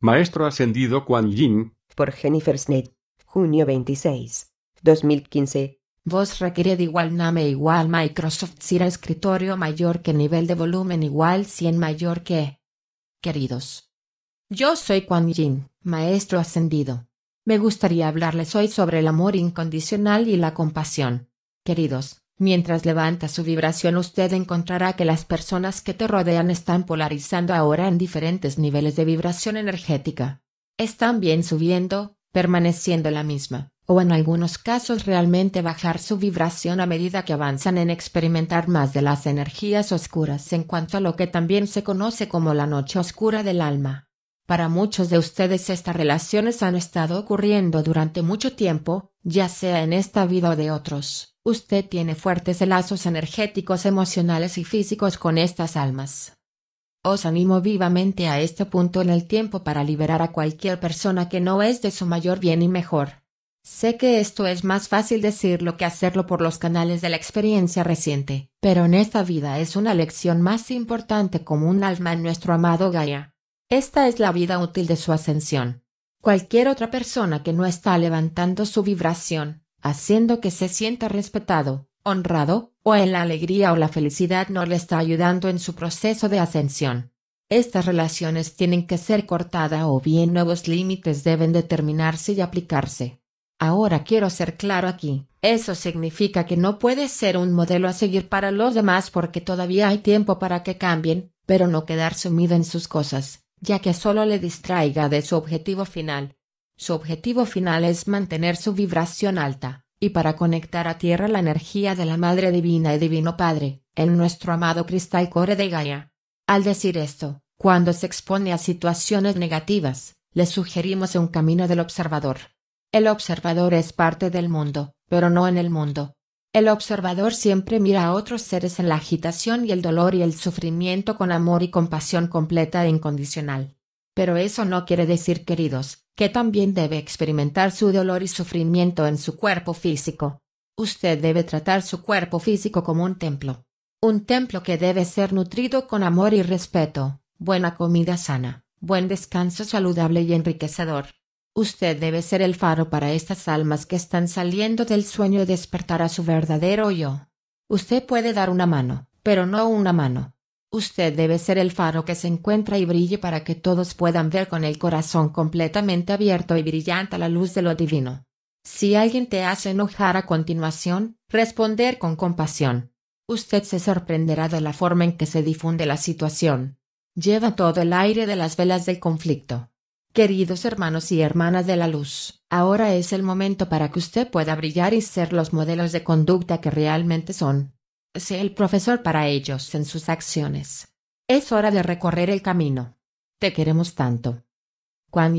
Maestro ascendido Kuan Yin. Por Jennifer Smith, Junio 26. 2015. Voz requiere de igual name igual Microsoft Sira escritorio mayor que nivel de volumen igual 100 mayor que. Queridos. Yo soy Kuan Yin, maestro ascendido. Me gustaría hablarles hoy sobre el amor incondicional y la compasión. Queridos, Mientras levanta su vibración usted encontrará que las personas que te rodean están polarizando ahora en diferentes niveles de vibración energética. Están bien subiendo, permaneciendo la misma, o en algunos casos realmente bajar su vibración a medida que avanzan en experimentar más de las energías oscuras en cuanto a lo que también se conoce como la noche oscura del alma. Para muchos de ustedes estas relaciones han estado ocurriendo durante mucho tiempo, ya sea en esta vida o de otros. Usted tiene fuertes lazos energéticos, emocionales y físicos con estas almas. Os animo vivamente a este punto en el tiempo para liberar a cualquier persona que no es de su mayor bien y mejor. Sé que esto es más fácil decirlo que hacerlo por los canales de la experiencia reciente, pero en esta vida es una lección más importante como un alma en nuestro amado Gaia. Esta es la vida útil de su ascensión. Cualquier otra persona que no está levantando su vibración, haciendo que se sienta respetado, honrado, o en la alegría o la felicidad no le está ayudando en su proceso de ascensión. Estas relaciones tienen que ser cortadas o bien nuevos límites deben determinarse y aplicarse. Ahora quiero ser claro aquí. Eso significa que no puede ser un modelo a seguir para los demás porque todavía hay tiempo para que cambien, pero no quedar sumido en sus cosas, ya que solo le distraiga de su objetivo final. Su objetivo final es mantener su vibración alta, y para conectar a tierra la energía de la Madre Divina y Divino Padre, en nuestro amado cristal core de Gaia. Al decir esto, cuando se expone a situaciones negativas, le sugerimos un camino del observador. El observador es parte del mundo, pero no en el mundo. El observador siempre mira a otros seres en la agitación y el dolor y el sufrimiento con amor y compasión completa e incondicional. Pero eso no quiere decir, queridos, que también debe experimentar su dolor y sufrimiento en su cuerpo físico. Usted debe tratar su cuerpo físico como un templo. Un templo que debe ser nutrido con amor y respeto, buena comida sana, buen descanso saludable y enriquecedor. Usted debe ser el faro para estas almas que están saliendo del sueño y despertar a su verdadero yo. Usted puede dar una mano, pero no una mano, Usted debe ser el faro que se encuentra y brille para que todos puedan ver con el corazón completamente abierto y brillante a la luz de lo divino. Si alguien te hace enojar a continuación, responder con compasión. Usted se sorprenderá de la forma en que se difunde la situación. Lleva todo el aire de las velas del conflicto. Queridos hermanos y hermanas de la luz, ahora es el momento para que usted pueda brillar y ser los modelos de conducta que realmente son el profesor para ellos en sus acciones. Es hora de recorrer el camino. Te queremos tanto. Quan